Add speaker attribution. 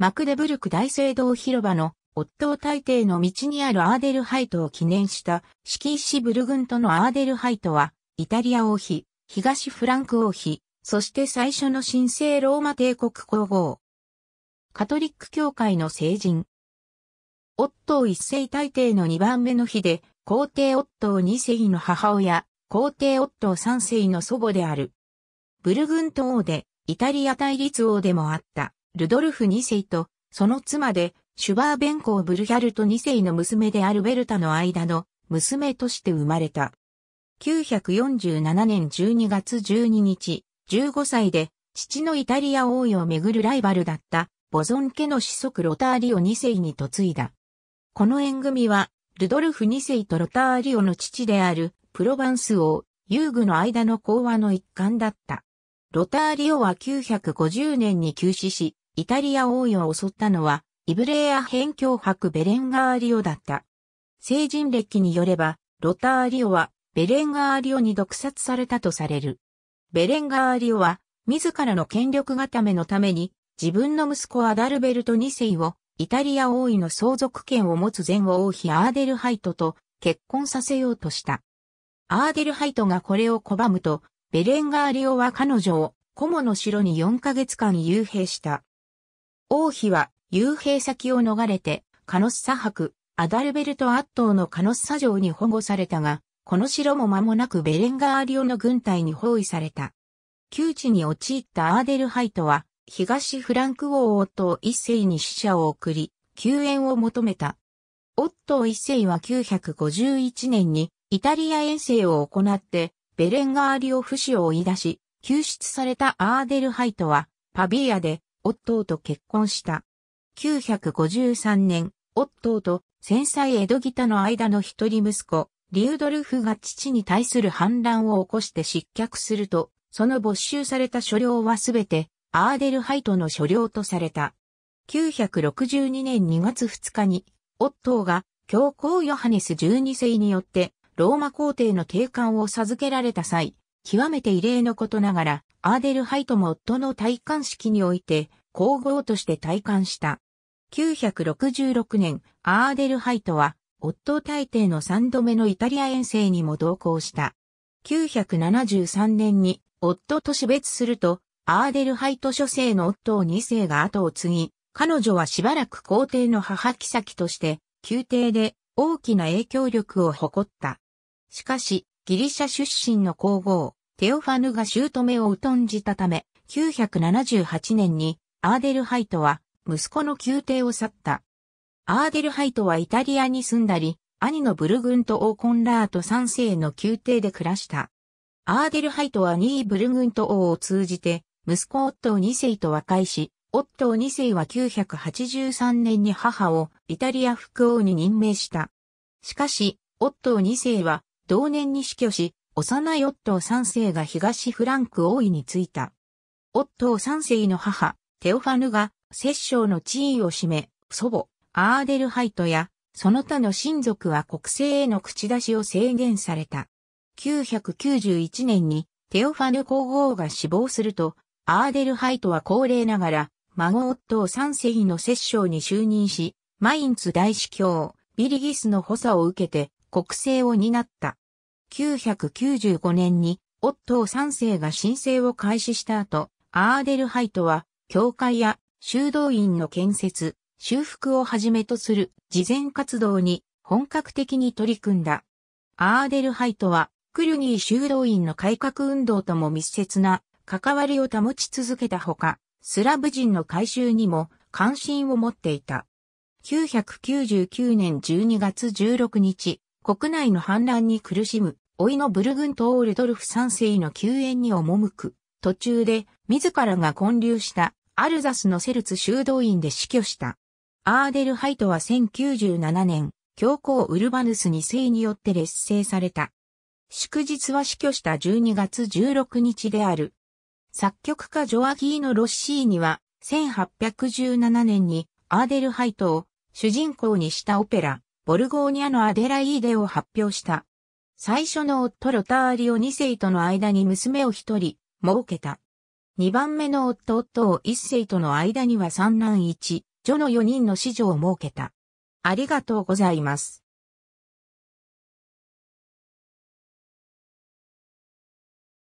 Speaker 1: マクデブルク大聖堂広場の、オットー大帝の道にあるアーデルハイトを記念したシキーシブル軍とのアーデルハイトは、イタリア王妃、東フランク王妃、そして最初の神聖ローマ帝国皇后。カトリック教会の聖人。オットー一世大帝の二番目の日で、皇帝オットー二世の母親、皇帝オットー三世の祖母である。ブルグント王で、イタリア対立王でもあった。ルドルフ2世と、その妻で、シュバーベンコー・ブルヒャルト2世の娘であるベルタの間の娘として生まれた。947年12月12日、15歳で、父のイタリア王位をめぐるライバルだった、ボゾン家の子息ロターリオ2世に嫁いだ。この縁組は、ルドルフ2世とロターリオの父である、プロヴァンス王、遊具の間の講和の一環だった。ロターリオは950年に急死し、イタリア王位を襲ったのは、イブレーア辺境伯ベレンガーリオだった。成人歴によれば、ロターリオはベレンガーリオに毒殺されたとされる。ベレンガーリオは、自らの権力固めのために、自分の息子アダルベルト2世を、イタリア王位の相続権を持つ前王妃アーデルハイトと結婚させようとした。アーデルハイトがこれを拒むと、ベレンガーリオは彼女を、コモの城に4ヶ月間幽閉した。王妃は、幽閉先を逃れて、カノッサ博、アダルベルト・アットーのカノッサ城に保護されたが、この城も間もなくベレンガーリオの軍隊に包囲された。窮地に陥ったアーデルハイトは、東フランク王オットー一世に使者を送り、救援を求めた。オットー一世は951年にイタリア遠征を行って、ベレンガーリオ不死を追い出し、救出されたアーデルハイトは、パビアでオットーと結婚した。953年、オットーと戦災エドギタの間の一人息子、リュードルフが父に対する反乱を起こして失脚すると、その没収された所領はすべてアーデルハイトの所領とされた。962年2月2日に、オットーが教皇ヨハネス12世によってローマ皇帝の定冠を授けられた際、極めて異例のことながら、アーデルハイトも夫の戴冠式において、皇后として戴冠した。966年、アーデルハイトは、夫大帝の三度目のイタリア遠征にも同行した。973年に、夫と死別すると、アーデルハイト諸世の夫を2世が後を継ぎ、彼女はしばらく皇帝の母妃として、宮廷で大きな影響力を誇った。しかし、ギリシャ出身の皇后、テオファヌが姑を疎んじたため、978年にアーデルハイトは息子の宮廷を去った。アーデルハイトはイタリアに住んだり、兄のブルグンと王コンラート3世の宮廷で暮らした。アーデルハイトは2位ブルグント王を通じて、息子オットー2世と和解し、オットー2世は983年に母をイタリア副王に任命した。しかし、オットー2世は同年に死去し、幼いオットー三世が東フランク王位に着いた。オットー三世の母、テオファヌが、摂政の地位を占め、祖母、アーデルハイトや、その他の親族は国政への口出しを制限された。991年に、テオファヌ皇后が死亡すると、アーデルハイトは高齢ながら、孫夫を三世の摂政に就任し、マインツ大司教、ビリギスの補佐を受けて、国政を担った。1995年にオットー3世が申請を開始した後、アーデルハイトは、教会や修道院の建設、修復をはじめとする事前活動に本格的に取り組んだ。アーデルハイトは、クルニー修道院の改革運動とも密接な関わりを保ち続けたほか、スラブ人の改修にも関心を持っていた。999年12月16日、国内の反乱に苦しむ、老いのブルグント・オールドルフ3世の救援に赴く、途中で自らが混流したアルザスのセルツ修道院で死去した。アーデルハイトは1097年、教皇ウルバヌス2世によって劣勢された。祝日は死去した12月16日である。作曲家ジョアギーノ・ロッシーには1817年にアーデルハイトを主人公にしたオペラ、ボルゴーニャのアデライーデを発表した。最初の夫ロターリオ2世との間に娘を1人、設けた。2番目の夫夫を1世との間には三男1、女の4人の子女を設けた。ありがとうございます。